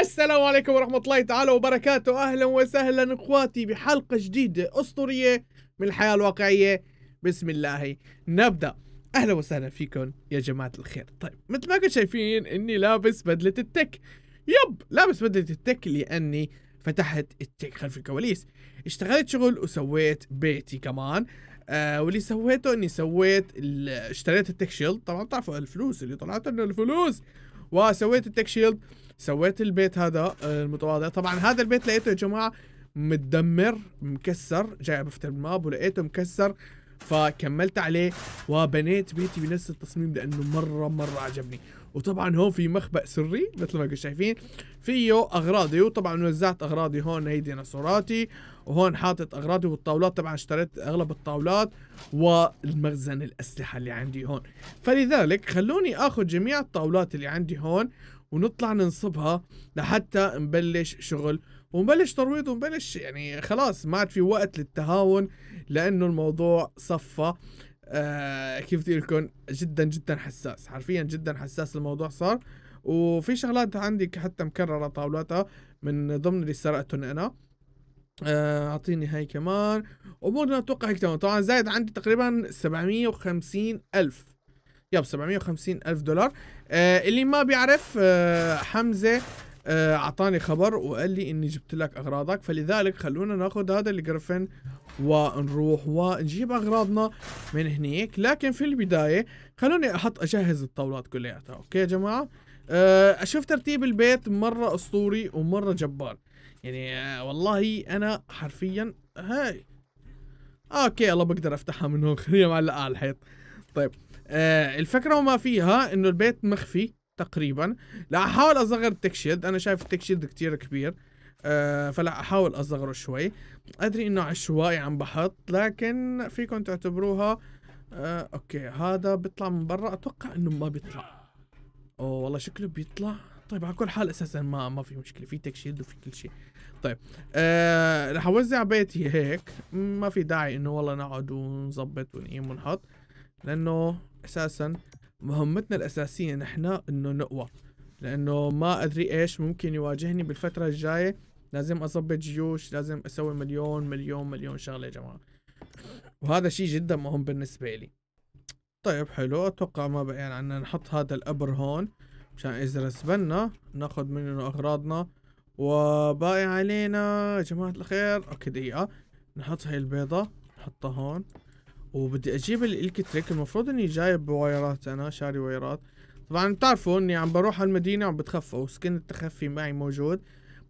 السلام عليكم ورحمة الله تعالى وبركاته أهلا وسهلا إخواتي بحلقة جديدة أسطورية من الحياة الواقعية بسم الله نبدأ أهلا وسهلا فيكم يا جماعة الخير طيب مثل ما كنتم شايفين إني لابس بدلة التك يب لابس بدلة التك لأني فتحت التك خلف الكواليس اشتغلت شغل وسويت بيتي كمان آه واللي سويته اني سويت اشتريت التك شيلد طبعا بتعرفوا الفلوس اللي طلعت انه الفلوس وسويت التك شيلد سويت البيت هذا آه، المتواضع طبعا هذا البيت لقيته يا جماعه متدمر مكسر جاي بفتح الماب ولقيته مكسر فكملت عليه وبنيت بيتي بنفس التصميم لانه مره مره عجبني وطبعا هون في مخبأ سري مثل ما انتم شايفين فيه اغراضي وطبعا وزعت اغراضي هون هي ديناصوراتي وهون حاطط اغراضي والطاولات طبعا اشتريت اغلب الطاولات والمخزن الاسلحه اللي عندي هون فلذلك خلوني اخذ جميع الطاولات اللي عندي هون ونطلع ننصبها لحتى نبلش شغل ونبلش ترويض ونبلش يعني خلاص ما عاد في وقت للتهاون لانه الموضوع صفى آه كيف بدي لكم جدا جدا حساس حرفيا جدا حساس الموضوع صار وفي شغلات عندي حتى مكرره طاولاتها من ضمن اللي سرقتهم انا آه، اعطيني آه هاي كمان امورنا اتوقع هيك تمام طبعا زايد عندي تقريبا 750 الف يب 750 ألف دولار آه اللي ما بيعرف آه حمزة آه، اعطاني آه خبر وقال لي اني جبت لك اغراضك فلذلك خلونا ناخذ هذا الجرفن ونروح ونجيب اغراضنا من هنيك لكن في البدايه خلوني احط اجهز الطاولات كلياتها اوكي يا جماعه آه اشوف ترتيب البيت مره اسطوري ومره جبار يعني آه والله انا حرفيا هاي اوكي الله بقدر افتحها من هون خليها معلقه على الحيط طيب آه الفكره وما فيها انه البيت مخفي تقريبا لا احاول اصغر التكشيد انا شايف التكشيد كتير كبير آه فلا احاول اصغره شوي ادري انه عشوائي عم بحط لكن فيكم تعتبروها آه اوكي هذا بيطلع من برا اتوقع انه ما بيطلع اوه والله شكله بيطلع طيب على كل حال اساسا ما ما في مشكله في تكشيد وفي كل شيء طيب آه رح اوزع بيتي هيك ما في داعي انه والله نقعد ونظبط ونقيم ونحط لانه اساسا مهمتنا الاساسيه نحن انه نقوى لانه ما ادري ايش ممكن يواجهني بالفتره الجايه لازم اظبط جيوش لازم اسوي مليون مليون مليون شغله يا جماعه وهذا شيء جدا مهم بالنسبه لي طيب حلو اتوقع ما بقي يعني عنا نحط هذا القبر هون مشان اذا رسبنا ناخذ منه اغراضنا وباقي علينا يا جماعه الخير اوكي دقيقه نحط هاي البيضه نحطها هون وبدي اجيب الالكتريك المفروض اني جايب وايرات انا شاري وايرات طبعا بتعرفوا اني عم بروح على المدينة عم بتخفى وسكن التخفي معي موجود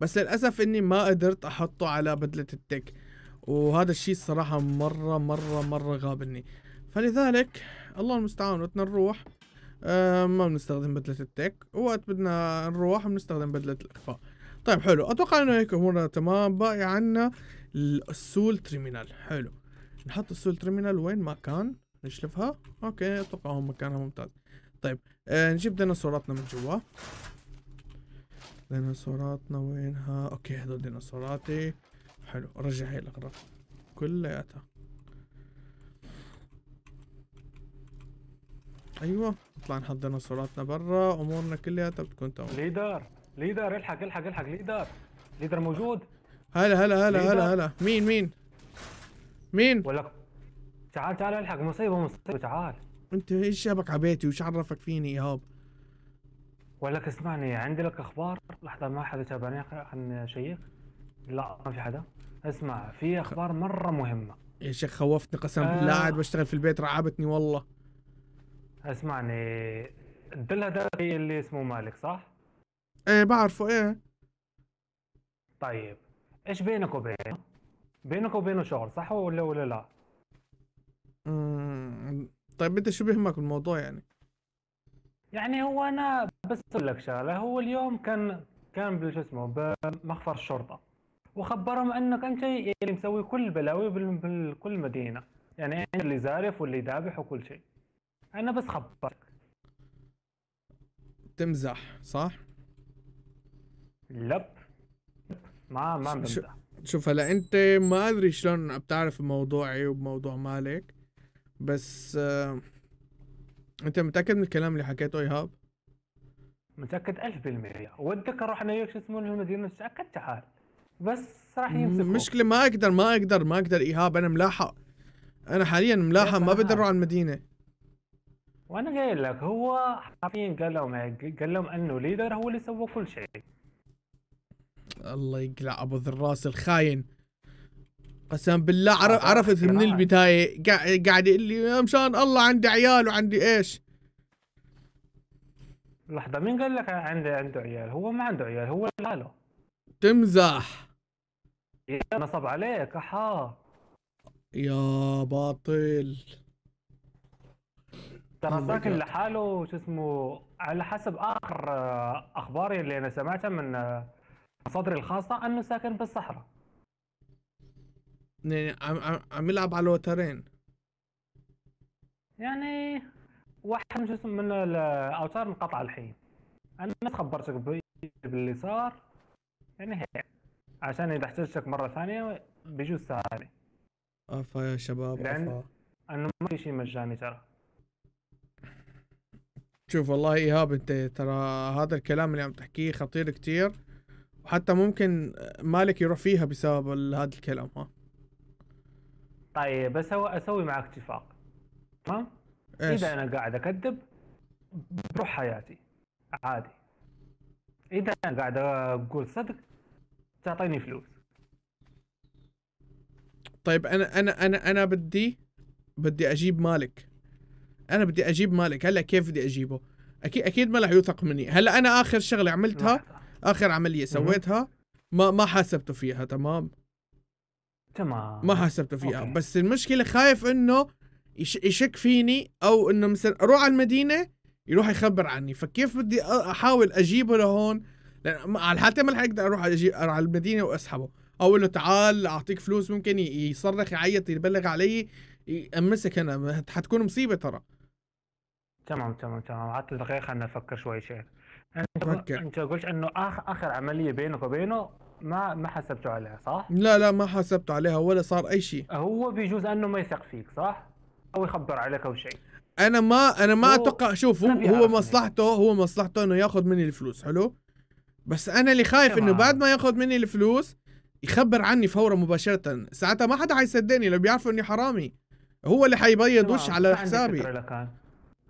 بس للأسف اني ما قدرت احطه على بدلة التك وهذا الشيء الصراحة مرة مرة مرة غابني فلذلك الله المستعان وقت نروح آه ما بنستخدم بدلة التك وقت بدنا نروح بنستخدم بدلة الإخفاء طيب حلو أتوقع إنه هيك أمورنا تمام باقي عنا الأسول تريمينال حلو نحط السول ترمينال وين ما كان نشلفها اوكي اتوقع هون مكانها ممتاز طيب آه نجيب ديناصوراتنا من جوا ديناصوراتنا وينها اوكي هذول ديناصوراتي حلو رجع هاي الاغراض كلياتها ايوه نطلع نحط ديناصوراتنا برا امورنا كلياتها بتكون تمام ليدر ليدر الحق الحق الحق ليدر ليدر موجود هلا هلا هلا هلا هلا مين مين مين؟ ولا تعال تعال الحق مصيبه مصيبه تعال انت ايش جابك على بيتي وش عرفك فيني ايهاب؟ ولك لك اسمعني عندي لك اخبار لحظه ما حدا تابعني خلينا اشيك لا ما في حدا اسمع في اخبار مره مهمه يا شيخ خوفتني قسم آه. بالله قاعد بشتغل في البيت رعبتني والله اسمعني الدل هذا اللي اسمه مالك صح؟ ايه بعرفه ايه طيب ايش بينك وبينه؟ بينك وبينه شغل صح ولا ولا لا مم. طيب انت شو بيهمك بالموضوع يعني يعني هو انا بس اقول لك شغله هو اليوم كان كان بشو اسمه بمخفر الشرطه وخبرهم انك انت اللي يعني مسوي كل البلاوي بكل مدينه يعني انت اللي زارف واللي ذابح وكل شيء انا بس خبرك تمزح صح؟ لب ما ما بمزح شوف هلا انت ما ادري شلون بتعرف بموضوعي وبموضوع مالك بس آه انت متاكد من الكلام اللي حكيته ايهاب؟ متاكد 1000% واتذكر رحنا وياك شو اسمه المدينه متاكد تعال بس راح يمسكوك المشكله ما اقدر ما اقدر ما اقدر ايهاب انا ملاحق انا حاليا ملاحق ما بقدر اروح على المدينه وانا قايل لك هو حرفيا قال لهم قال لهم انه ليدر هو اللي سوى كل شيء الله يقلع ابو الراس الخاين قسم بالله عرف عرفت من البدايه قاعد يقول لي مشان الله عندي عيال وعندي ايش لحظه مين قال لك عنده عنده عيال هو ما عنده عيال هو لحاله تمزح إيه، نصب عليك احا يا باطل ترى oh ساكن لحاله شو اسمه على حسب اخر آه، اخباري اللي انا سمعتها من آه، مصادر الخاصة أنه ساكن بالصحراء يعني عم يلعب على الوترين يعني واحد من جسم من الأوتار انقطع الحين أنا خبرتك باللي صار يعني هيك عشان إذا احتجتك مرة ثانية بيجوز سهالي أفا يا شباب لأن أفا أنه ما في شيء مجاني ترى شوف والله إيهاب أنت ترى هذا الكلام اللي عم تحكيه خطير كتير حتى ممكن مالك يروح فيها بسبب هذا الكلام ها طيب بس اسوي معك اتفاق تمام اذا انا قاعد اكذب بروح حياتي عادي اذا انا قاعد اقول صدق تعطيني فلوس طيب انا انا انا انا بدي بدي اجيب مالك انا بدي اجيب مالك هلا كيف بدي اجيبه اكيد اكيد ما راح يوثق مني هلا انا اخر شغله عملتها اخر عمليه سويتها ما ما حاسبته فيها تمام تمام ما حاسبته فيها أوكي. بس المشكله خايف انه يشك فيني او انه مثلا اروح على المدينه يروح يخبر عني فكيف بدي احاول اجيبه لهون لان على حتى ما اقدر اروح اجيب على المدينه واسحبه اقول له تعال اعطيك فلوس ممكن يصرخ يعيط يبلغ علي امسك انا حتكون مصيبه ترى تمام تمام تمام عطل دقيقه خلنا نفكر شوي شيخ انت, انت قلت انه اخر اخر عمليه بينك وبينه ما ما حسبته عليها صح؟ لا لا ما حسبته عليها ولا صار اي شيء هو بيجوز انه ما يثق فيك صح؟ او يخبر عليك او شيء انا ما انا ما اتوقع شوف هو, هو مصلحته هو مصلحته انه ياخذ مني الفلوس حلو؟ بس انا اللي خايف انه بعد ما ياخذ مني الفلوس يخبر عني فورا مباشره ساعتها ما حدا حيصدقني لو بيعرفوا اني حرامي هو اللي حيبيض وش على حسابي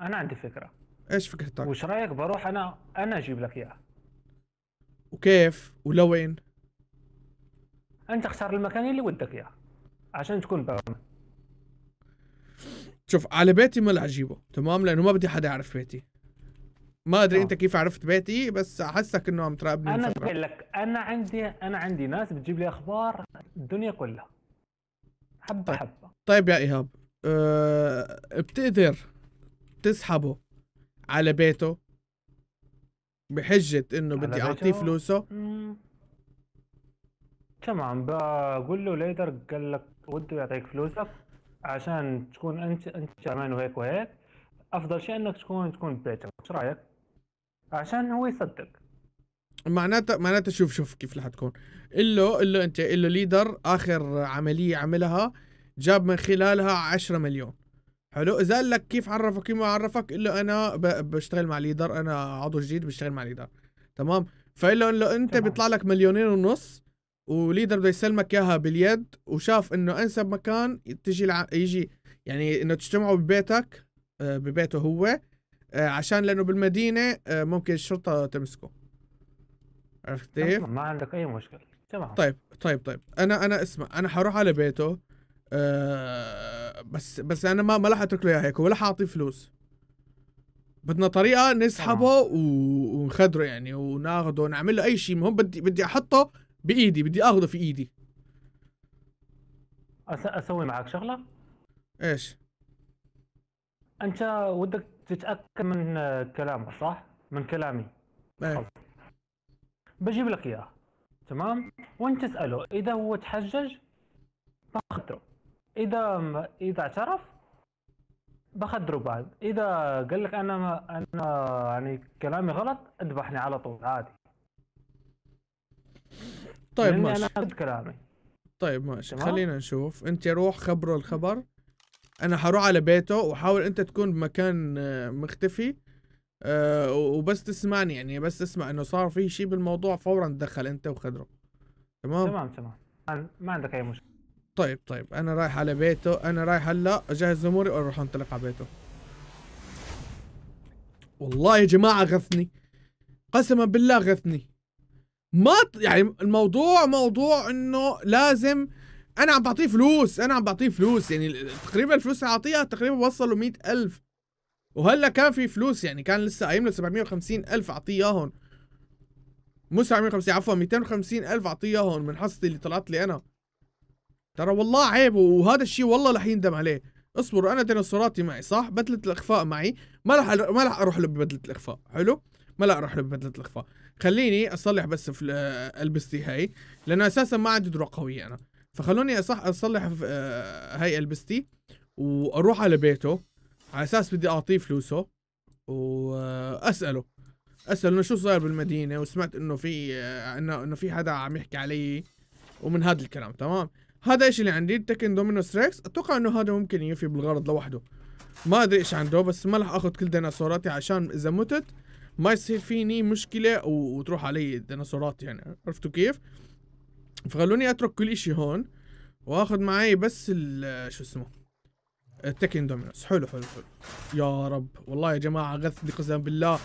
انا عندي فكره ايش فكرتك؟ وش رايك بروح انا انا اجيب لك اياها وكيف؟ ولوين؟ انت اختار المكان اللي ودك اياه عشان تكون بامن شوف على بيتي ما اجيبه تمام لانه ما بدي حدا يعرف بيتي ما ادري أوه. انت كيف عرفت بيتي بس احسك انه عم تراقبني انا بقول لك انا عندي انا عندي ناس بتجيب لي اخبار الدنيا كلها حبه طيب. حبه طيب يا ايهاب أه بتقدر تسحبه على بيته بحجة انه بدي اعطيه فلوسه تمام بقول له ليدر قال لك وده يعطيك فلوسك عشان تكون انت انت كمان وهيك وهيك افضل شيء انك تكون تكون ببيتك ايش رايك؟ عشان هو يصدق معناتها معناتها شوف شوف كيف رح تكون قل له قل له انت قل له ليدر اخر عمليه عملها جاب من خلالها 10 مليون حلو اذا قال لك كيف عرفك ما عرفك قل له انا بشتغل مع ليدر انا عضو جديد بشتغل مع ليدر تمام فقال له انه انت بيطلع لك مليونين ونص وليدر بده يسلمك اياها باليد وشاف انه انسب مكان تجي الع... يجي يعني انه تجتمعوا ببيتك آه، ببيته هو آه، عشان لانه بالمدينه آه، ممكن الشرطه تمسكه عرفت كيف؟ ما عندك اي مشكله تمام طيب طيب طيب انا انا اسمع انا حروح على بيته آه، بس بس انا ما ما راح اترك له اياها هيك ولا حاعطيه فلوس بدنا طريقه نسحبه ونخدره يعني وناخده ونعمل له اي شيء المهم بدي بدي احطه بايدي بدي اخذه في ايدي اسوي معك شغله ايش انت ودك تتاكد من كلامه صح من كلامي ايه بجيب لك اياه تمام وانت تساله اذا هو تحجج باخذه اذا اذا اعترف بخدره بعد اذا قال لك انا ما انا يعني كلامي غلط اذبحني على طول عادي طيب ماشي انا قد كلامي طيب ماشي تمام؟ خلينا نشوف انت روح خبره الخبر انا حروح على بيته وحاول انت تكون بمكان آه، مختفي آه، وبس تسمعني يعني بس تسمع انه صار في شيء بالموضوع فورا تدخل انت وخدره تمام تمام تمام ما عندك اي مشكله طيب طيب انا رايح على بيته انا رايح هلا اجهز اموري واروح انطلق على بيته والله يا جماعه غثني قسما بالله غثني ما يعني الموضوع موضوع انه لازم انا عم بعطيه فلوس انا عم بعطيه فلوس يعني تقريبا الفلوس اللي اعطيها تقريبا وصلوا مئة الف وهلا كان في فلوس يعني كان لسه قايم له 750 الف اعطيه اياهم مو 750 عفوا 250 الف اعطيه اياهم من حصتي اللي طلعت لي انا ترى والله عيب وهذا الشيء والله رح يندم عليه اصبروا انا ديناصوراتي معي صح بدله الاخفاء معي ما راح ما راح اروح له ببدله الاخفاء حلو ما لا اروح له ببدله الاخفاء خليني اصلح بس في البستي هاي لانه اساسا ما عندي دروع قويه انا فخلوني أصح اصلح في آه، هاي البستي واروح على بيته على اساس بدي اعطيه فلوسه واساله اساله انه شو صاير بالمدينه وسمعت انه في آه، انه في حدا عم يحكي علي ومن هذا الكلام تمام هذا ايش اللي عندي تكن دومينوس ريكس اتوقع انه هذا ممكن يفي بالغرض لوحده ما ادري ايش عنده بس ما راح اخذ كل ديناصوراتي عشان اذا متت ما يصير فيني مشكله وتروح علي الديناصورات يعني عرفتوا كيف فخلوني اترك كل اشي هون واخذ معي بس ال شو اسمه التكن دومينوس حلو حلو حلو يا رب والله يا جماعه غثني قسم بالله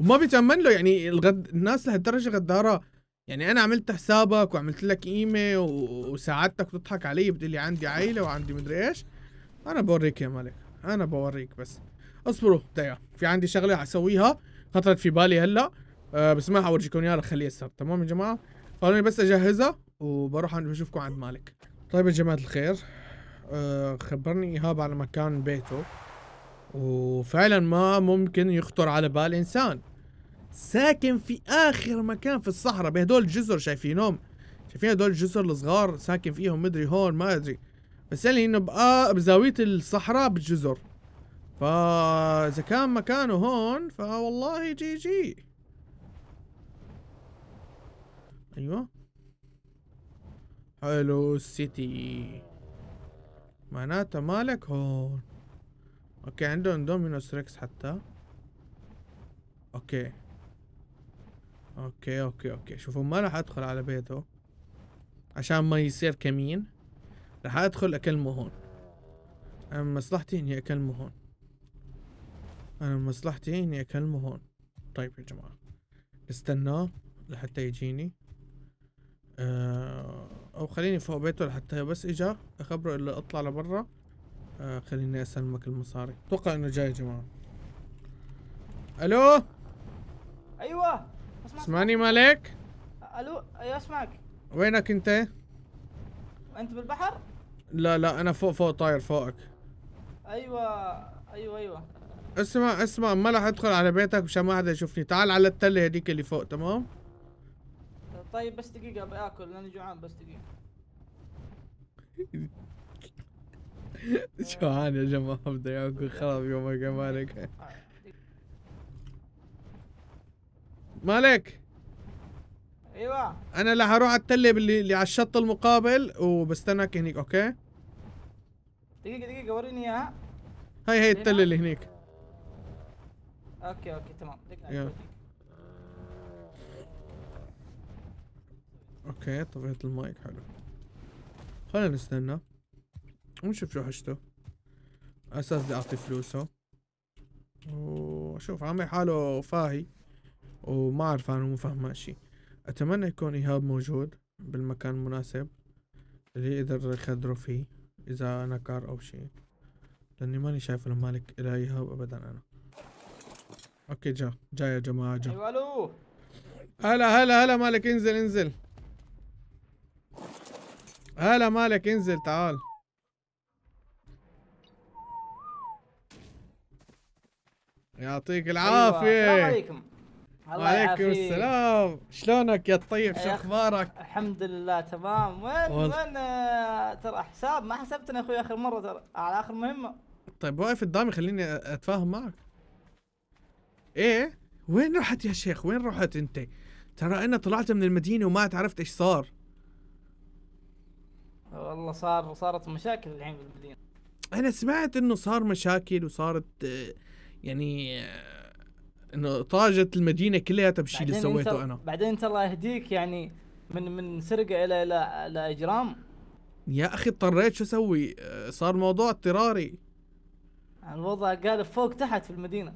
وما بيتأمن له يعني الغد... الناس لهالدرجه غداره يعني انا عملت حسابك وعملت لك قيمه وساعدتك وتضحك علي بتقول لي عندي عائله وعندي مدري ايش انا بوريك يا ملك انا بوريك بس اصبروا دقيقه في عندي شغله حسويها خطرت في بالي هلا أه بس ما حورجيكم اياها رح خليها تمام يا جماعه خلوني بس اجهزها وبروح بشوفكم عند مالك طيب يا جماعه الخير أه خبرني ايهاب على مكان بيته وفعلا ما ممكن يخطر على بال انسان ساكن في اخر مكان في الصحراء بهدول الجزر شايفينهم شايفين هدول الجزر الصغار ساكن فيهم مدري هون ما ادري بس يعني انه بقى آه، بزاويه الصحراء بالجزر فا اذا كان مكانه هون فوالله جي جي ايوه حلو سيتي معناتها مالك هون اوكي عندهم دومينوس ريكس حتى اوكي اوكي اوكي اوكي شوفوا ما راح ادخل على بيته عشان ما يصير كمين راح ادخل اكلمه هون انا من مصلحتي اني اكلمه هون انا من مصلحتي اني اكلمه هون طيب يا جماعة استناه لحتى يجيني آه، او خليني فوق بيته لحتى بس اجا اخبره الا اطلع لبرا آه، خليني اسلمك المصاري اتوقع انه جاي يا جماعة الو ايوه اسمعني مالك الو ايوه اسمعك وينك انت انت بالبحر لا لا انا فوق فوق طاير فوقك ايوه ايوه ايوه اسمع اسمع ما راح ادخل على بيتك مشان ما حدا يشوفني تعال على التله هذيك اللي فوق تمام طيب بس دقيقه باكل اكل لاني جوعان بس دقيقه جوعان يا جماعه بدي اكل خراب يومك يا مالك آه. مالك ايوه انا اللي هروح على التله اللي, اللي على الشط المقابل وبستناك هنيك اوكي دقيقه دقيقه وريني اياها هاي هي التله اللي هنيك اوكي اوكي تمام دقيقه اوكي طفيت المايك حلو خلينا نستنى ونشوف شو حشته اساس بدي اعطي فلوسه شوف عامل حاله فاهي وما أعرف أنا مو فاهم شيء أتمنى يكون إيهاب موجود بالمكان المناسب اللي يقدر يخدره فيه إذا نكر أو شيء لأني ماني شايف المالك إلى إيهاب أبدا أنا أوكي جا جا يا جماعة جا أيوة ألو هلا هلا هلا مالك انزل انزل هلا مالك انزل تعال يعطيك أيوة، العافية السلام عليكم وعليكم السلام شلونك يا الطيب شو اخبارك؟ الحمد لله تمام وين وال... وين آه، ترى حساب ما حسبتنا يا اخوي اخر مره ترى على اخر مهمه طيب واقف قدامي خليني اتفاهم معك ايه وين رحت يا شيخ وين رحت انت ترى انا طلعت من المدينه وما عرفت ايش صار والله صار صارت مشاكل الحين بالمدينه انا سمعت انه صار مشاكل وصارت آه، يعني آه، انه طاجت المدينه كلها بشيء اللي سويته انا بعدين انت الله يهديك يعني من من سرقه الى الى الى اجرام يا اخي اضطريت شو اسوي صار موضوع اضطراري يعني الوضع قال فوق تحت في المدينه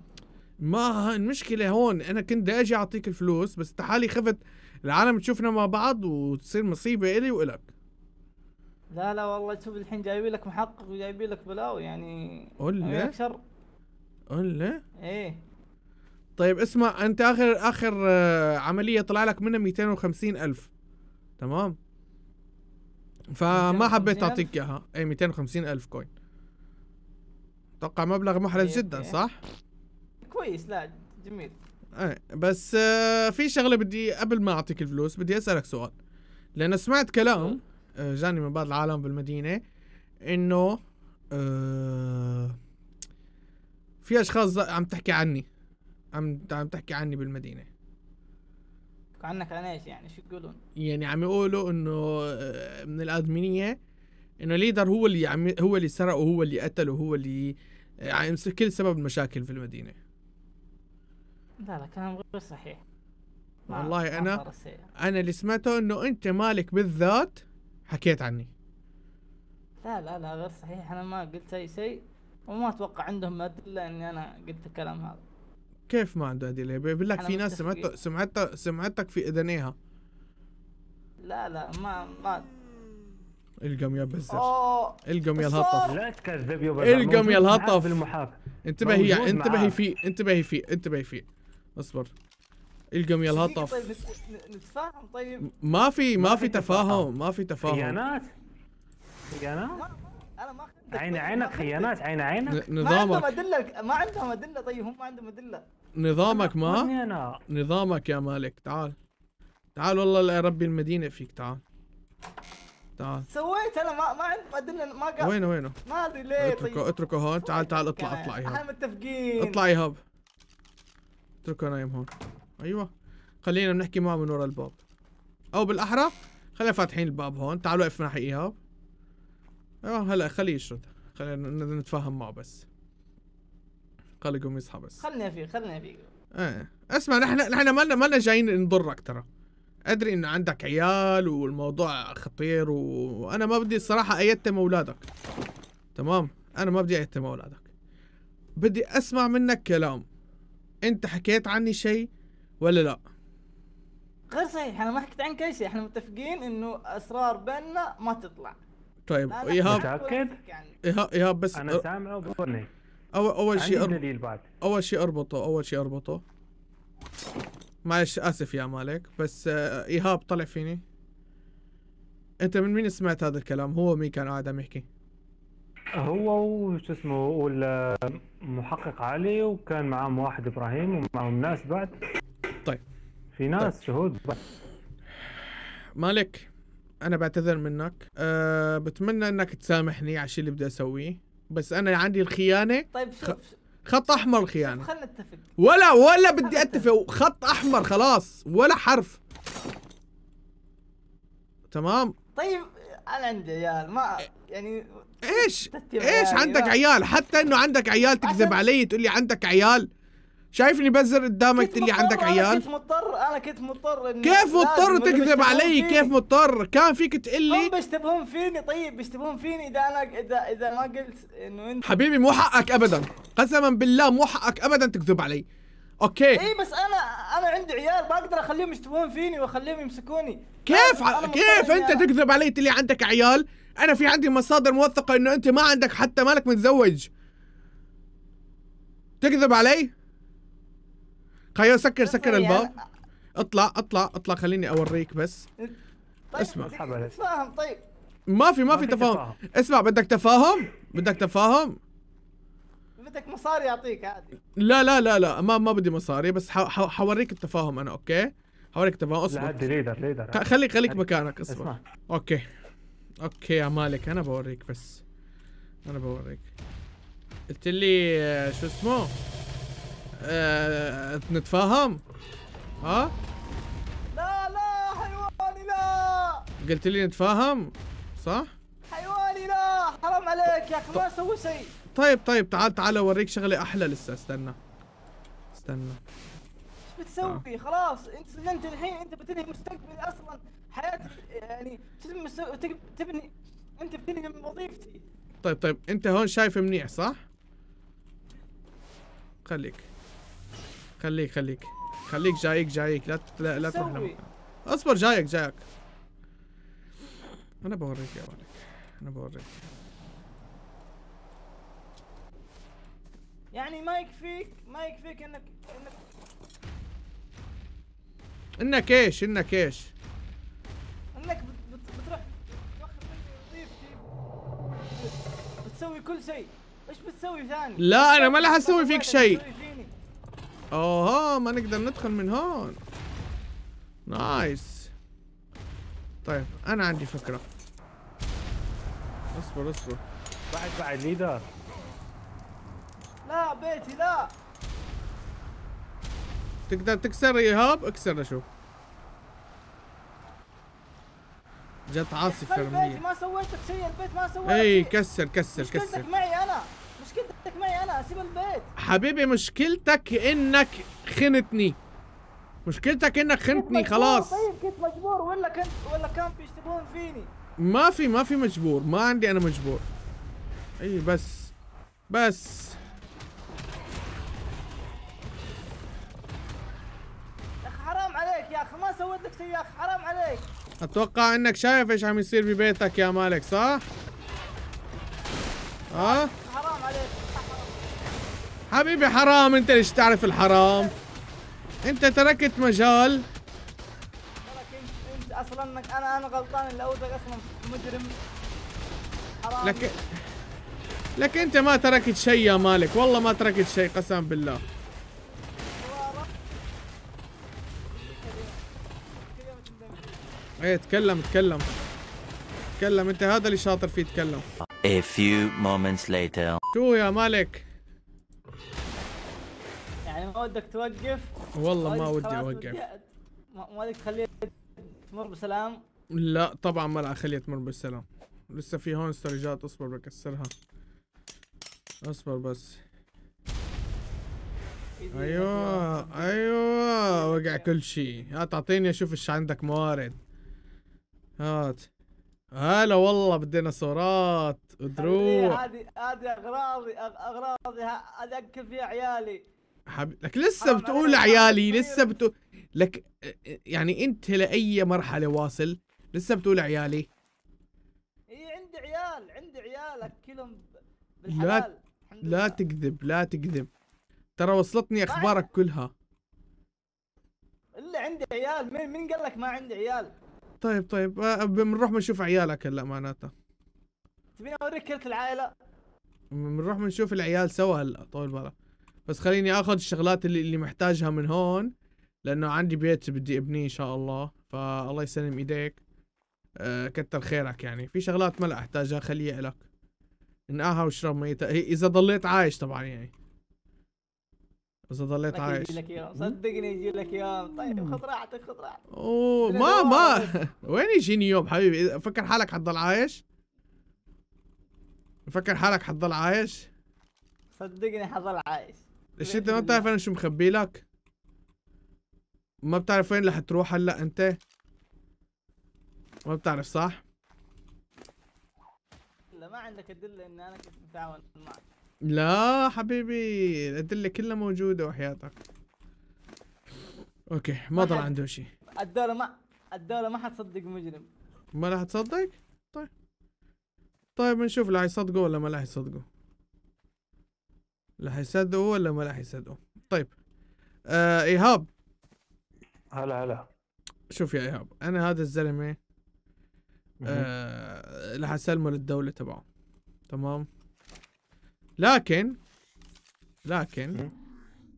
ما المشكله هون انا كنت بدي اجي اعطيك الفلوس بس تحالي خفت العالم تشوفنا مع بعض وتصير مصيبه الي والك لا لا والله شوف الحين جايبين لك محقق وجايبين لك بلاوي يعني قول لي شر قول لي ايه طيب اسمع انت اخر اخر آه، عمليه طلع لك منها 250 الف تمام فما حبيت اعطيك اياها اي 250 الف كوين اتوقع مبلغ محرز جدا صح كويس لا جميل ايه بس آه، في شغله بدي قبل ما اعطيك الفلوس بدي اسالك سؤال لان سمعت كلام آه، جاني من بعض العالم بالمدينه انه في اشخاص عم تحكي عني عم عم تحكي عني بالمدينه عنك عن ايش يعني شو يقولون يعني عم يقولوا انه آه، من الادمينيه انه ليدر هو اللي عم هو اللي سرق هو اللي قتل هو اللي يعني كل سبب المشاكل في المدينه لا لا كلام غير صحيح والله انا انا اللي سمعته انه انت مالك بالذات حكيت عني لا لا لا غير صحيح انا ما قلت اي شيء وما اتوقع عندهم ادله اني انا قلت الكلام هذا كيف ما عنده ادله بيقول لك في ناس سمعت سمعتها سمعتك في اذنيها لا لا ما ما القم يا بزر القم يا الهطف لا تكذب يا القم يا الهطف بالمحاكاه انتبهي انتبهي في انتبهي في انتبهي في اصبر القم يا الهطف طيب نتفاهم طيب ما في ما في تفاهم ما في تفاهم خيانات خيانات انا ما طيب، عيني عينك خيانات عيني عينك نظامك ما عندهم ادله ما عندهم ادله طيب هم ما عندهم ادله نظامك ما نظامك يا مالك تعال تعال والله ربي المدينه فيك تعال تعال سويت انا ما ما عندي بعدين ما قاعد وينه وينه؟ ما ادري ليه اتركه طيب. اتركه هون تعال تعال اطلع اطلع ايهاب احنا متفقين اطلع ايهاب اتركه نايم هون ايوه خلينا بنحكي معه من ورا الباب او بالاحرى خلينا فاتحين الباب هون تعال وقف ناحيه ايهاب ايوه هلا خليه يشرد خلينا نتفاهم معه بس قال يقوم يصحى بس خلنا فيه خلنا فيه ايه اسمع نحن نحن ما لنا ما لنا جايين نضرك ترى ادري انه عندك عيال والموضوع خطير وانا ما بدي الصراحه ايتم اولادك تمام انا ما بدي ايتم اولادك بدي اسمع منك كلام انت حكيت عني شيء ولا لا غير صحيح انا ما حكيت عنك اي شيء احنا متفقين انه اسرار بيننا ما تطلع طيب ايهاب متاكد يعني. ايهاب ايهاب بس انا سامعه بقولني اول أول شيء أول شيء أربطه أول شيء أربطه معلش آسف يا مالك بس آه، إيهاب طلع فيني أنت من مين سمعت هذا الكلام هو مين كان قاعد عم يحكي هو وشو اسمه والمحقق علي وكان معهم واحد إبراهيم ومعهم ناس بعد طيب في ناس طيب. شهود بعد مالك انا بعتذر منك أه بتمنى انك تسامحني على الشيء اللي بدي اسويه بس انا عندي الخيانه طيب شوف خط احمر خيانه خلينا نتفق ولا ولا بدي اتفق خط احمر خلاص ولا حرف تمام طيب انا عندي عيال ما إيه. يعني ايش ايش يعني، عندك عيال حتى انه عندك عيال تكذب علي تقول لي عندك عيال شايفني بزر قدامك اللي عندك عيال كنت مضطر انا كنت مضطر إن كيف مضطر تكذب علي كيف مضطر كان فيك تقول لي هم بيشتبهون فيني طيب بيشتبهون فيني اذا انا اذا اذا ما قلت انه انت حبيبي مو حقك ابدا قسما بالله مو حقك ابدا تكذب علي اوكي اي بس انا انا عندي عيال ما اقدر اخليهم يشتبهون فيني واخليهم يمسكوني كيف ع... كيف انت يعني تكذب علي اللي عندك عيال انا في عندي مصادر موثقه انه انت ما عندك حتى مالك متزوج تكذب علي خيو سكر سكر يعني الباب اطلع اطلع اطلع خليني اوريك بس طيب اسمع تفاهم طيب ما في ما في تفاهم اسمع بدك تفاهم بدك تفاهم بدك مصاري اعطيك عادي لا لا لا لا ما ما بدي مصاري بس حوريك التفاهم انا اوكي حوريك التفاهم اصبر لا ليدر ليدر خليك خليك مكانك اصبر اوكي اوكي يا مالك انا بوريك بس انا بوريك قلت لي آه، شو اسمه آه نتفاهم ها لا لا حيواني لا قلت لي نتفاهم صح حيواني لا حرام عليك يا اخي ما اسوي طيب. شيء طيب طيب تعال تعال اوريك شغله احلى لسه استنى استنى ايش بتسوي آه. خلاص انت انت الحين انت بتنهي مستقبلي اصلا حياتي يعني تبني انت بتنهي من وظيفتي طيب طيب انت هون شايف منيح صح خليك خليك خليك خليك جايك جايك لا لا, لا تروح لمكان اصبر جايك جايك انا بوريك يا ولد انا بوريك يعني ما يكفيك ما يكفيك انك انك انك ايش انك ايش انك بتروح بتسوي كل شيء ايش بتسوي ثاني لا انا ما راح اسوي فيك شيء اوه ما نقدر ندخل من هون نايس طيب انا عندي فكره اصبر اصبر بعد بعد ليدا لا بيتي لا تقدر تكسر ايهاب اكسر اشوف جت عاصفه رمية ما سويت شيء البيت ما سويت اي كسر كسر كسر معي انا مشكلتك معي انا اسيب البيت حبيبي مشكلتك انك خنتني مشكلتك انك خنتني خلاص طيب كنت مجبور ولا كنت ولا كان بيشتبون فيني ما في ما في مجبور ما عندي انا مجبور اي بس بس حرام عليك يا اخي ما سويت لك شيء يا اخي حرام عليك اتوقع انك شايف ايش عم يصير ببيتك يا مالك صح؟ ها؟ أه؟ حبيبي حرام انت ليش تعرف الحرام انت تركت مجال انت اصلا انك انا انا غلطان اللي اوزك اصلا مجرم حرام لك لك انت ما تركت شيء يا مالك والله ما تركت شيء قسم بالله ايه تكلم تكلم تكلم انت هذا اللي شاطر فيه تكلم A few moments later شو يا مالك ما ودك توقف والله ما ودي اوقف ما ودك تخليه تمر بسلام لا طبعا ما راح اخليها تمر بالسلام لسه في هون استرجات اصبر بكسرها اصبر بس ايوه ايوه وقع كل شيء هات آه، اعطيني اشوف ايش عندك موارد هات هلا والله بالديناصورات ودروع هذه هذه اغراضي اغراضي هذه اكل فيها عيالي حبيبي لك لسه بتقول عيالي لسه بتقول لك يعني انت لاي مرحله واصل لسه بتقول عيالي اي عندي عيال عندي عيال اكلهم بالحلال لا لا تكذب لا تكذب ترى وصلتني اخبارك كلها الا عندي عيال مين مين قال لك ما عندي عيال طيب طيب بنروح بنشوف عيالك هلا معناته تبيني اوريك كرت العائله بنروح بنشوف العيال سوا هلا طول بالك بس خليني اخذ الشغلات اللي اللي محتاجها من هون لانه عندي بيت بدي ابنيه ان شاء الله فالله يسلم ايديك أه كتر خيرك يعني في شغلات ما لا احتاجها خليها لك انقاها واشرب ميتها اذا ضليت عايش طبعا يعني اذا ضليت عايش يجي لك صدقني يجي لك اياه طيب خذ راحتك خذ راحتك اوه ما ما وين يجيني يوم حبيبي فكر حالك حتضل عايش فكر حالك حتضل عايش صدقني حظل عايش الشيء انت ما بتعرف انا شو مخبي لك ما بتعرف وين رح تروح هلا انت ما بتعرف صح لا ما عندك ادله ان انا كنت متعاون معك لا حبيبي الادله كلها موجوده وحياتك اوكي ما ضل عنده شيء الدوله ما الدوله ما حتصدق مجرم ما راح تصدق طيب طيب نشوف لا حيصدقوا ولا ما راح يصدقوا راح يصدقوا ولا ما راح يصدقوا طيب آه ايهاب هلا هلا شوف يا ايهاب انا هذا الزلمه آه راح اسلمه للدوله تبعه تمام لكن لكن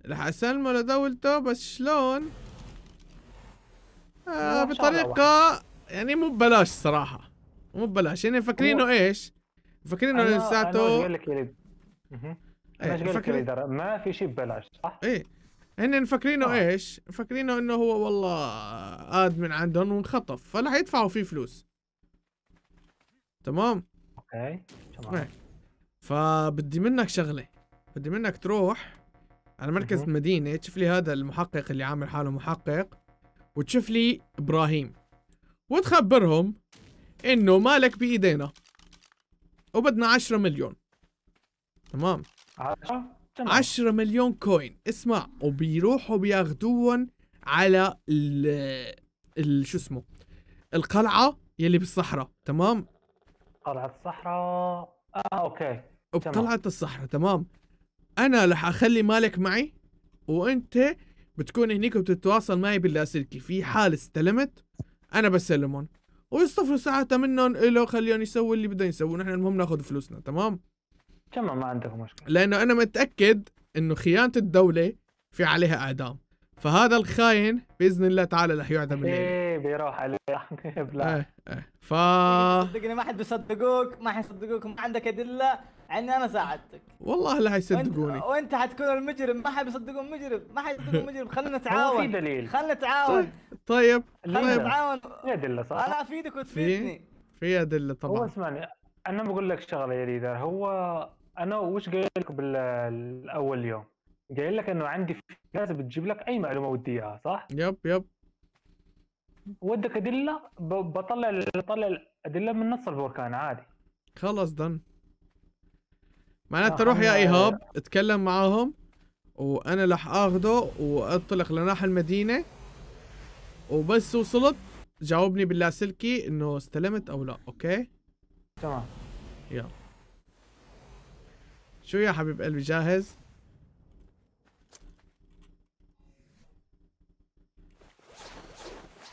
راح اسلمه لدولته بس شلون آه بطريقه يعني مو ببلاش صراحه مو ببلاش يعني مفكرينه ايش مفكرينه لساته ايش ما في شيء ببلاش صح؟ ايه هن مفكرينه آه. ايش؟ مفكرينه انه هو والله اد من عندهم وانخطف فلا حيدفعوا فيه فلوس تمام؟ اوكي تمام إيه. فبدي منك شغله بدي منك تروح على مركز مه. المدينه تشوف لي هذا المحقق اللي عامل حاله محقق وتشوف لي ابراهيم وتخبرهم انه مالك بايدينا وبدنا 10 مليون تمام 10 10 مليون كوين اسمع وبيروحوا بياخذوهم على ال ال شو اسمه القلعه يلي بالصحراء تمام قلعه الصحراء اه اوكي بقلعه الصحراء تمام انا رح اخلي مالك معي وانت بتكون هنيك وبتتواصل معي باللاسلكي في حال استلمت انا بسلمهم ويصطفوا ساعتها منهم له خليهم يسووا اللي بدهم يسووه نحن المهم ناخذ فلوسنا تمام كمان ما عندهم مشكله لانه انا متاكد انه خيانه الدوله في عليها اعدام فهذا الخاين باذن الله تعالى رح يعدم الليل ايه بيروح عليه بلا ايه ايه ف صدقني ما حد بيصدقوك ما حيصدقوك ما عندك ادله عني انا ساعدتك والله لا حيصدقوني وانت, وانت حتكون المجرم ما حد بيصدقون مجرم ما حد يصدقون مجرم خلينا نتعاون في دليل خلينا نتعاون طيب خلينا طيب. نتعاون في ادله صح انا افيدك وتفيدني في ادله طبعا هو اسمعني انا بقول لك شغله يا ليدر هو انا واش قايل لك بالاول اليوم قايل لك انه عندي فكرات بتجيب لك اي معلومه وديها صح يب يب ودك ادله بطلع بطلع الادله من نص البركان عادي خلص دن معناته آه، روح يا ايهاب اتكلم معاهم وانا رح اخده وانطلق لناحى المدينه وبس وصلت جاوبني باللاسلكي انه استلمت او لا اوكي تمام يلا شو يا حبيب قلبي جاهز؟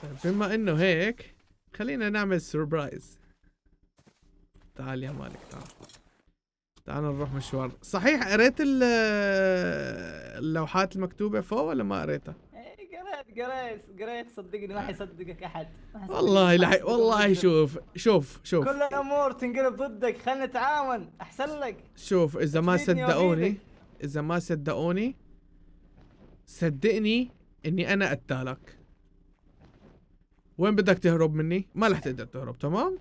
طيب بما انه هيك خلينا نعمل سربرايز تعال يا مالك تعال تعال نروح مشوار صحيح قريت اللوحات المكتوبة فوق ولا ما قريتها؟ قريت قريت قريت صدقني ما حيصدقك احد والله لحي... والله شوف شوف شوف كل الامور تنقلب ضدك خلينا نتعاون احسن لك شوف اذا ما صدقوني اذا ما صدقوني صدقني اني انا قتالك وين بدك تهرب مني؟ ما رح تقدر تهرب تمام؟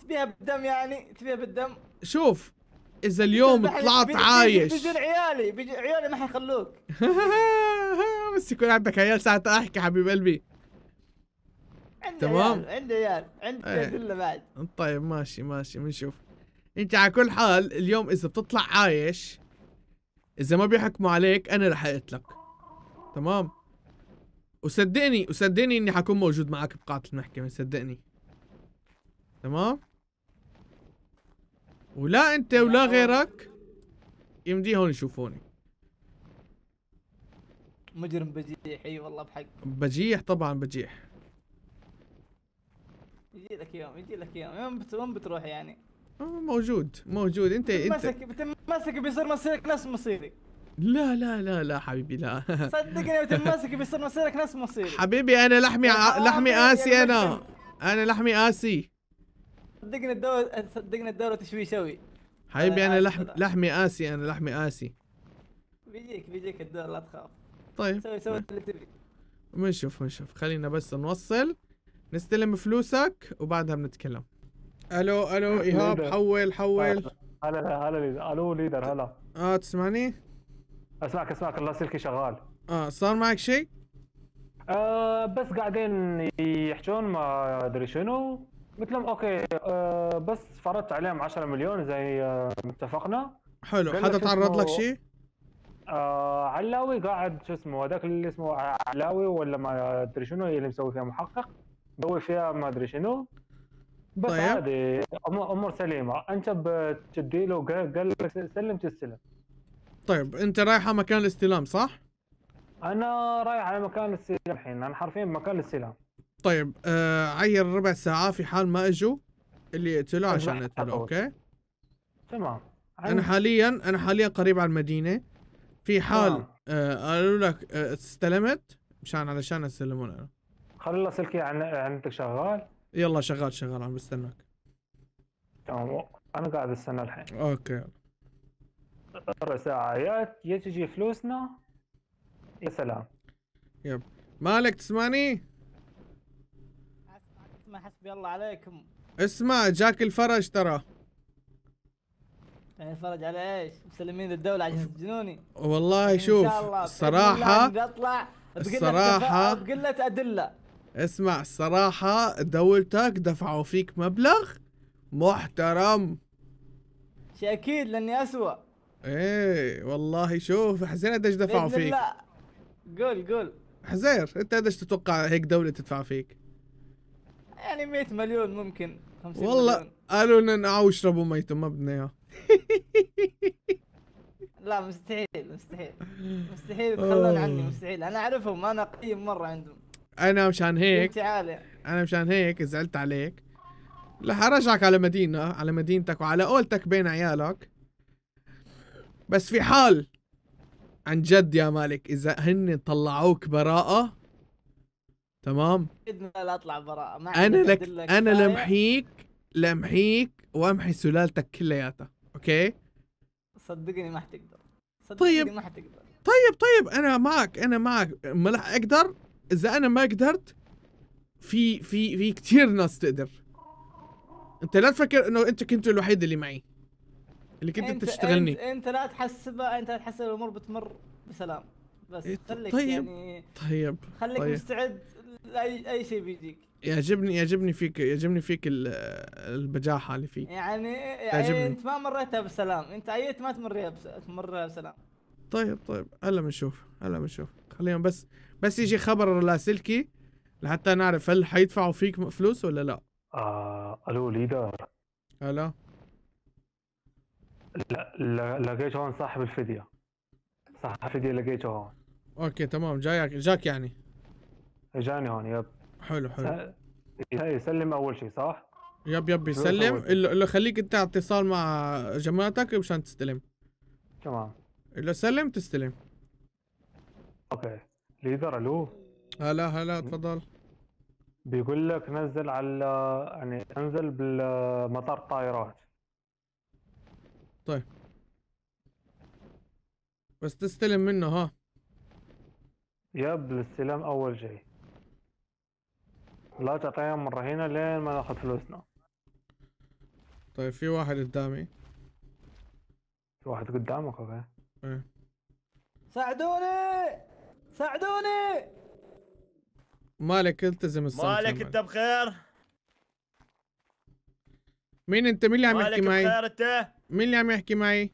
تبيها بالدم يعني؟ تبيها بالدم؟ شوف اذا اليوم طلعت عايش بدون عيالي بيجي عيالي ما حيخلوك بس يكون عندك عيال ساعة احكي حبيب قلبي تمام عندي عيال عندي إيه. ادله بعد طيب ماشي ماشي بنشوف انت على كل حال اليوم اذا بتطلع عايش اذا ما بيحكموا عليك انا رح اقتلك تمام وصدقني وصدقني اني حكون موجود معك بقاعة المحكمة صدقني تمام ولا انت ولا غيرك يمديهم يشوفوني مجرم بجيح اي والله بحق بجيح طبعا بجيح يجي لك يوم يجي لك يوم وين بت... وين بتروح يعني؟ آه، موجود موجود انت بتمسك انت بتمسك بيصير مصيرك نفس مصيري لا لا لا لا حبيبي لا صدقني بتمسك بيصير مصيرك نفس مصيري حبيبي انا لحمي لحمي قاسي انا انا لحمي قاسي صدقني الدور صدقني الدورة تشوي شوي حبيبي أنا لحم لحمي قاسي أنا يعني، لحمي قاسي بيجيك بيجيك الدور لا تخاف طيب سوي سوي اللي تبي بنشوف بنشوف خلينا بس نوصل نستلم فلوسك وبعدها بنتكلم الو الو ايهاب حول حول هلا هلا هلا ليدر الو ليدر هلا اه تسمعني؟ اسمعك اسمعك اللاسلكي شغال اه صار معك شيء؟ آه بس قاعدين يحجون ما ادري شنو قلت لهم اوكي آه بس فرضت عليهم 10 مليون زي ما آه، اتفقنا حلو حدا تعرض لك شيء؟ آه علاوي قاعد شو اسمه هذاك اللي اسمه علاوي ولا ما ادري شنو هي اللي مسوي فيها محقق مسوي فيها ما ادري شنو بس طيب. عادي امور سليمه انت بتدي له قال لك سلم تستلم طيب انت رايح على مكان الاستلام صح؟ انا رايح على مكان الاستلام الحين انا حرفيا مكان الاستلام طيب آه عين ربع ساعة في حال ما اجوا اللي يقتلوا طيب، عشان يقتلوا اوكي؟ تمام انا حاليا انا حاليا قريب على المدينة في حال آه قالوا لك آه استلمت مشان علشان يسلمون انا خلص الكي عندك شغال؟ يلا شغال شغال عم بستناك تمام انا قاعد استنى الحين اوكي ربع ساعة يا يا تجي فلوسنا يا سلام يب مالك تسمعني؟ اسمع حسبي الله عليكم اسمع جاك الفرج ترى يعني إيه، فرج على ايش؟ مسلمين للدولة على تجنوني جنوني والله شوف الصراحة الصراحة بقلة أدلة اسمع الصراحة دولتك دفعوا فيك مبلغ محترم شيء أكيد لأني أسوأ ايه والله شوف حزين قديش دفعوا فيك لا قول قول حزير انت قديش تتوقع هيك دولة تدفع فيك؟ يعني 100 مليون ممكن 50 والله قالوا لنا نقعوا واشربوا ميته ما بدنا اياه لا مستحيل مستحيل مستحيل يتخلون آه. عني مستحيل انا اعرفهم انا قيم مره عندهم انا مشان هيك انا مشان هيك زعلت عليك رح ارجعك على مدينه على مدينتك وعلى قولتك بين عيالك بس في حال عن جد يا مالك اذا هن طلعوك براءه تمام باذن الله لا اطلع برا انا لك, انا لمحيك لمحيك وامحي سلالتك كلياتها اوكي صدقني ما حتقدر صدقني طيب ما حتقدر طيب طيب انا معك انا معك ما راح اقدر اذا انا ما قدرت في في في كثير ناس تقدر انت لا تفكر انه انت كنت الوحيد اللي معي اللي كنت انت تشتغلني انت, انت لا تحسبها انت لا تحسب الامور بتمر بسلام بس إيه، خليك طيب يعني طيب خليك طيب. مستعد اي اي شيء بيجيك يعجبني يعجبني فيك يعجبني فيك البجاحه اللي فيك يعني يعني انت ما مريتها بسلام انت عييت ما تمريها بس... تمرها بسلام طيب طيب هلا بنشوف هلا بنشوف خلينا بس بس يجي خبر لاسلكي لحتى نعرف هل حيدفعوا فيك فلوس ولا لا آه، الو ليدر هلا لا, لا لقيت هون صاحب الفديه صاحب الفديه لقيته هون اوكي تمام جايك جاك يعني اجاني هون يب حلو حلو يسلم اول شيء صح؟ يب يب يسلم اللي خليك انت على اتصال مع جماعتك مشان تستلم تمام اللي سلم تستلم اوكي ليدر الو هلا هلا تفضل بيقول لك نزل على يعني انزل بالمطار الطائرات طيب بس تستلم منه ها يب الاستلام اول شيء لا تعطيها مرة هنا لين ما ناخذ فلوسنا طيب في واحد قدامي في واحد قدامك اوكي ايه ساعدوني ساعدوني مالك التزم الصمت مالك انت بخير مين انت مين اللي عم يحكي معي مالك بخير انت مين اللي عم يحكي معي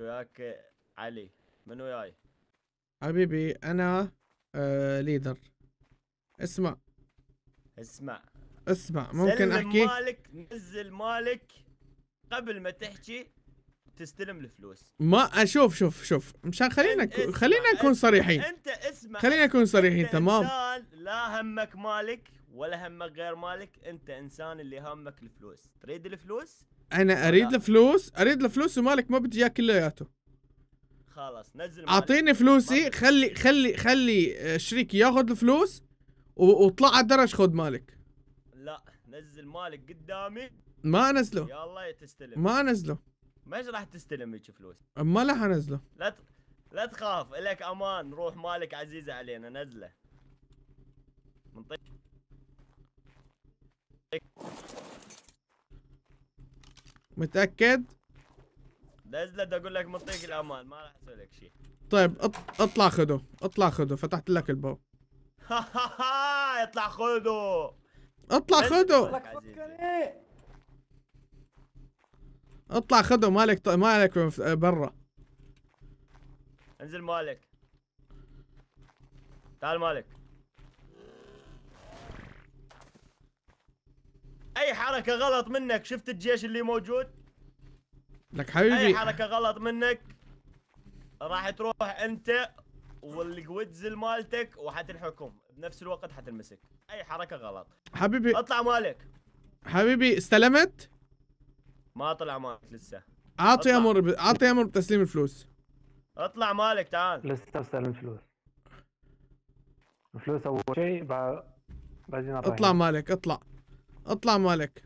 وياك علي من وياي حبيبي انا آه ليدر اسمع اسمع اسمع ممكن احكي مالك نزل مالك قبل ما تحكي تستلم الفلوس ما اشوف شوف شوف مشان خلينا ك... خلينا نكون صريحين انت اسمع خلينا نكون صريحين تمام انسان لا همك مالك ولا همك غير مالك انت انسان اللي همك الفلوس تريد الفلوس انا اريد الفلوس اريد الفلوس ومالك ما بدي اياه كلياته خلاص نزل اعطيني فلوسي مالك. خلي خلي خلي آه، شريكي ياخذ الفلوس واطلع على الدرج خذ مالك لا نزل مالك قدامي ما انزله يلا تستلم ما انزله مش راح تستلم هيك فلوس ما راح انزله لا ت... لا تخاف الك امان روح مالك عزيزه علينا نزله منطق متاكد نزله بدي اقول لك منطق الامان ما راح اسوي لك شيء طيب اطلع خذه اطلع خذه فتحت لك الباب اطلع خده اطلع خده اطلع خده مالك مالك برا انزل مالك تعال مالك اي حركه غلط منك شفت الجيش اللي موجود لك حبيبي اي حركه غلط منك راح تروح انت والجويدز مالتك وحتنحكم بنفس الوقت حتنمسك اي حركه غلط حبيبي اطلع مالك حبيبي استلمت ما طلع مالك لسه اعطي امر ب... اعطي امر بتسليم الفلوس اطلع مالك تعال لسه استلم فلوس الفلوس اول شيء بعدين اطلع مالك اطلع اطلع مالك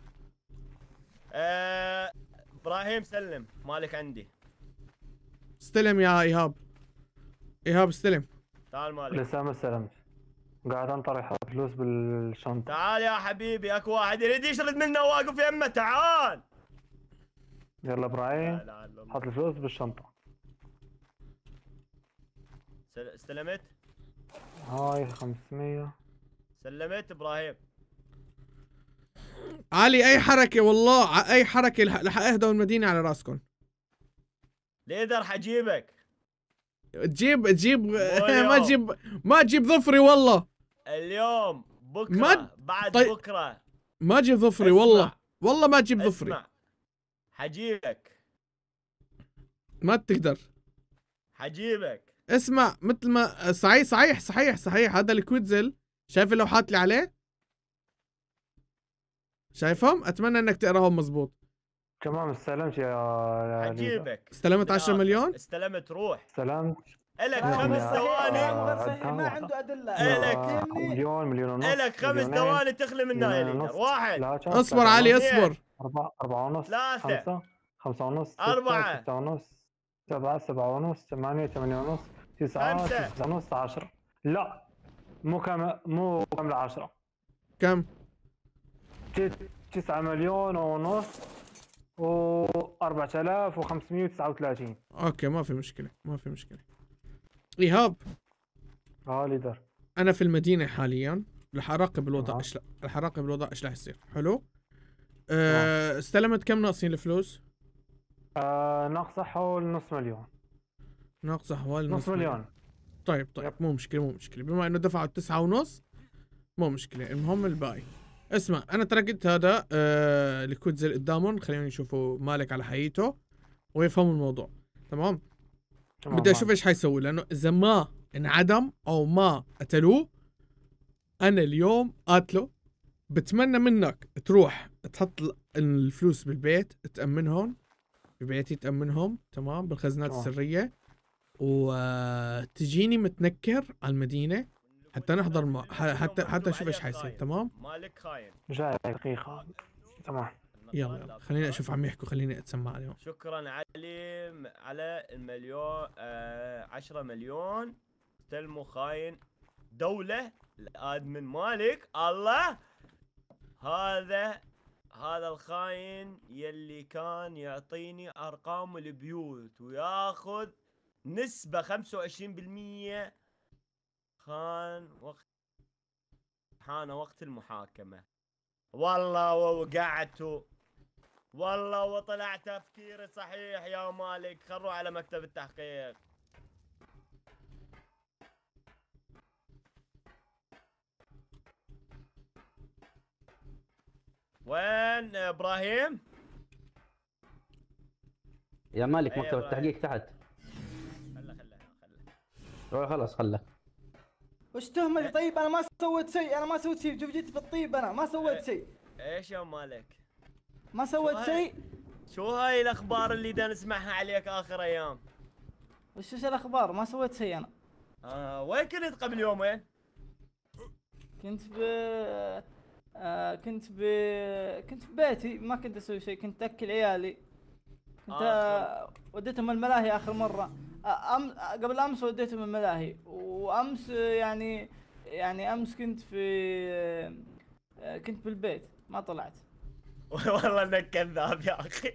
أه... ابراهيم سلم مالك عندي استلم يا ايهاب ايهاب استلم تعال مالك لسه ما استلمت قاعد انطرح فلوس بالشنطه تعال يا حبيبي اكو واحد يريد يشرد منه واقف يمه تعال يلا ابراهيم حط الفلوس بالشنطه سل... استلمت هاي 500 سلمت ابراهيم علي اي حركه والله اي حركه رح اهدوا المدينه على راسكم ليدر حجيبك تجيب تجيب ما تجيب ما تجيب ظفري والله اليوم بكره ما... بعد طي... بكره ما اجيب ظفري اسمع. والله والله ما اجيب ظفري حجيبك ما تقدر حجيبك اسمع مثل ما صحيح صحيح صحيح صحيح هذا الكويتزل شايف اللوحات اللي عليه؟ شايفهم؟ اتمنى انك تقراهم مزبوط تمام استلمت يا حجيبك استلمت 10 مليون؟ استلمت روح استلمت الك خمس ثواني ما آه، عنده ادله آه، الك آه، مليون مليون ونص الك خمس ثواني من النايل واحد اصبر علي اصبر أربعة أربعة ونص ثلاثة خمسة خمسة ونص أربعة ستة ونص سبعة سبعة ونص ثمانية ثمانية ونص تسعة تسعة ونص عشرة لا مو كم مو كم عشرة كم؟ تسعة مليون ونص و 4539 اوكي ما في مشكلة ما في مشكلة ايهاب اه ليدر انا في المدينه حاليا رح اراقب الوضع آه. ايش آه. رح اراقب الوضع ايش رح يصير حلو آه. آه. استلمت كم ناقصين الفلوس آه ناقصه حول نص مليون ناقصه حوالي نص, مليون. مليون طيب طيب مو مشكله مو مشكله بما انه دفعوا تسعة ونص مو مشكله المهم الباقي اسمع انا تركت هذا آه الكودز اللي قدامهم خليهم يشوفوا مالك على حقيقته ويفهموا الموضوع تمام بدي اشوف ايش حيسوي لانه اذا ما انعدم او ما قتلوه انا اليوم قاتله بتمنى منك تروح تحط الفلوس بالبيت تامنهم ببيتي تامنهم تمام بالخزنات أوه. السريه وتجيني متنكر على المدينه حتى نحضر ما حتى حتى اشوف ايش حيصير تمام مالك خاين جاي دقيقه تمام يلا خليني اشوف عم يحكوا خليني اتسمع عليهم شكرا علي على المليون آه 10 مليون تلمو خاين دولة الادمن مالك الله هذا هذا الخاين يلي كان يعطيني ارقام البيوت وياخذ نسبة 25% خان وقت حان وقت المحاكمة والله ووقعت والله وطلع تفكيري صحيح يا مالك خروا على مكتب التحقيق وين ابراهيم؟ يا مالك إيه مكتب التحقيق تحت خله خله خله خلاص خله وش تهمتي طيب انا ما سويت شيء انا ما سويت شيء شوف جيت بالطيب انا ما سويت إيه، شيء ايش يا مالك؟ ما سويت شيء شو هاي الاخبار اللي دا نسمعها عليك اخر ايام وش وش الاخبار ما سويت شيء انا آه وين كنت قبل يومين كنت ب آه كنت ب كنت ببيتي ما كنت اسوي شيء كنت اكل عيالي كنت آه, آه، وديتهم الملاهي اخر مره آه، أم... آه، قبل امس وديتهم الملاهي وامس يعني يعني امس كنت في كنت بالبيت ما طلعت والله انك كذاب يا اخي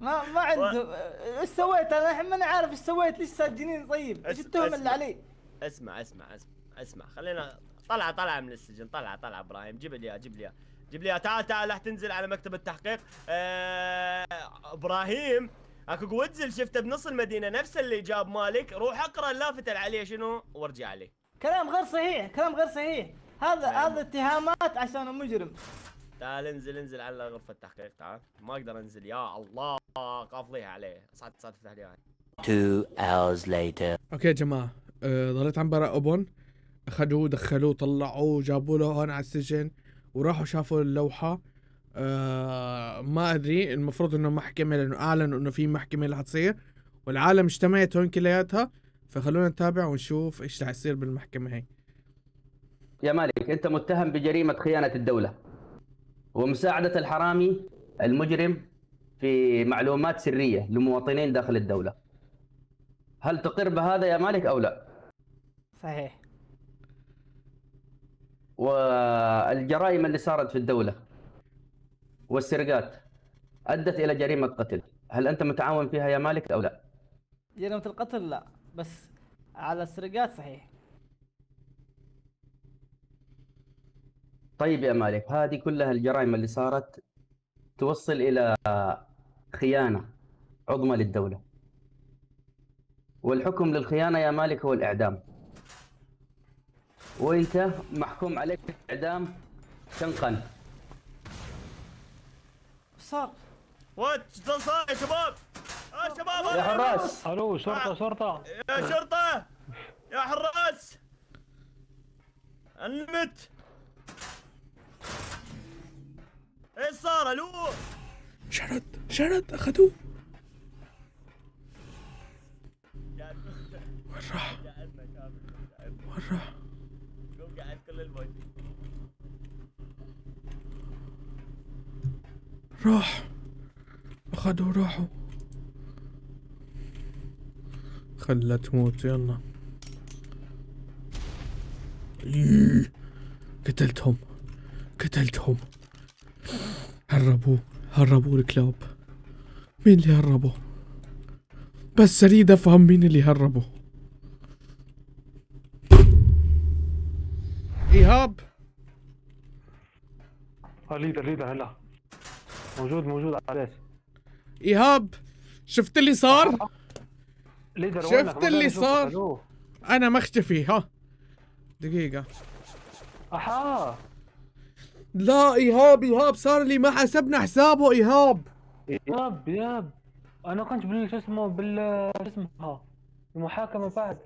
ما ما عنده ايش سويت انا الحين ماني عارف ايش سويت ليش سجنين طيب ايش التهم اللي علي اسمع اسمع اسمع اسمع خلينا طلع طلع من السجن طلع طلع ابراهيم جيب لي اياه جيب لي اياه جيب لي اياه تعال تعال راح تنزل على مكتب التحقيق أه... ابراهيم اكو جودزل شفته بنص المدينه نفس اللي جاب مالك روح اقرا اللافت عليه شنو وارجع عليه كلام غير صحيح كلام غير صحيح هذا نعم. هذا اتهامات عشان مجرم تعال انزل انزل على غرفة التحقيق تعال ما اقدر انزل يا الله قافليها عليه صعد صعد افتح لي hours later. اوكي يا جماعة آه، ظليت ضليت عم براقبهم اخذوه دخلوه طلعوه جابوا له هون على السجن وراحوا شافوا اللوحة أه ما ادري المفروض انه محكمة لانه اعلنوا انه في محكمة اللي حتصير والعالم اجتمعت هون كلياتها فخلونا نتابع ونشوف ايش رح يصير بالمحكمة هي. يا مالك انت متهم بجريمة خيانة الدولة. ومساعدة الحرامي المجرم في معلومات سرية لمواطنين داخل الدولة هل تقر بهذا يا مالك أو لا؟ صحيح والجرائم اللي صارت في الدولة والسرقات أدت إلى جريمة قتل هل أنت متعاون فيها يا مالك أو لا؟ جريمة القتل لا بس على السرقات صحيح طيب يا مالك هذه كلها الجرائم اللي صارت توصل الى خيانه عظمى للدوله والحكم للخيانه يا مالك هو الاعدام وانت محكوم عليك بالاعدام شنقا صار وات صار يا شباب يا آه، شباب يا آه، حراس الو شرطه شرطه يا شرطه يا حراس المت ايش صار الو شرد شرد اخذوه وين راح؟ وين راح؟ قاعد كل الموجودين راح اخذوا راحوا خلها تموت يلا إيه، قتلتهم قتلتهم هربوا هربوا الكلاب مين اللي هربوا بس اريد افهم مين اللي هربوا ايهاب خليد خليد هلا موجود موجود على ايهاب شفت اللي صار شفت اللي صار انا مختفي ها دقيقه احا لا ايهاب ايهاب صار لي ما حسبنا حسابه ايهاب ايهاب ايهاب انا كنت بال شو اسمه بال شو اسمه المحاكمه بعد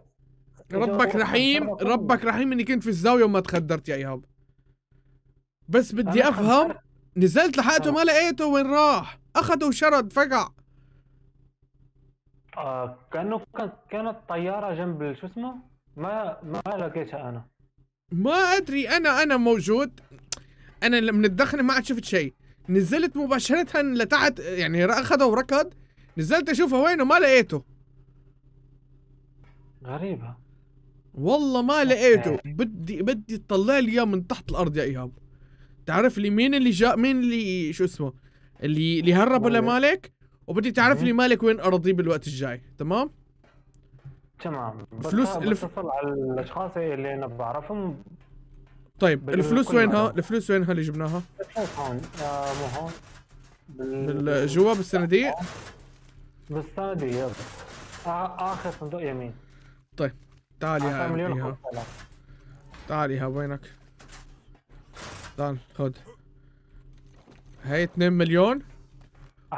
ربك رحيم ربك رحيم اني كنت في الزاويه وما تخدرت يا ايهاب بس بدي افهم نزلت لحقته آه. ما لقيته وين راح اخذه وشرد فقع آه كانه كانت طياره جنب شو اسمه ما ما لقيتها انا ما ادري انا انا موجود انا لما الدخن ما عاد شفت شيء نزلت مباشره لتحت يعني اخذه وركض نزلت اشوفه وين وما لقيته غريبه والله ما لقيته بدي بدي تطلع لي اياه من تحت الارض يا ايهاب تعرف لي مين اللي جاء مين اللي شو اسمه اللي اللي هرب ولا مالك وبدي تعرف لي مالك وين اراضيه بالوقت الجاي تمام تمام فلوس الف... على الاشخاص اللي انا بعرفهم طيب الفلوس وينها؟ الفلوس وينها اللي جبناها؟ الفلوس هون مو هون بال... جوا بالصناديق؟ بالصناديق يلا اخر صندوق يمين طيب تعال يا مليون تعال يا وينك؟ تعال خذ هاي 2 مليون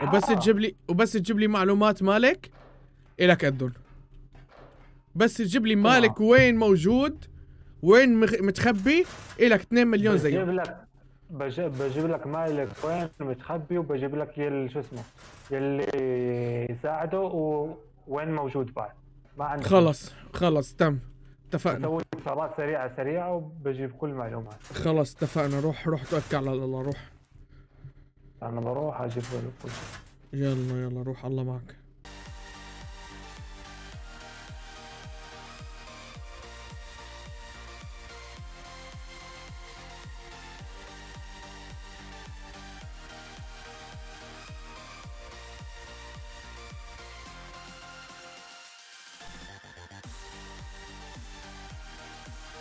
وبس تجيب لي وبس تجيب لي معلومات مالك الك قدهم بس تجيب لي مالك وين موجود وين متخبي الك 2 مليون زي بجيب لك بجيب لك مالك وين متخبي وبجيب لك يل شو اسمه يلي يساعده وين موجود بعد ما عندك خلص خلص تم اتفقنا بسوي اتصالات سريعه سريعه وبجيب كل معلومات خلص اتفقنا روح روح توكل على الله روح انا بروح اجيب كل يلا يلا روح الله معك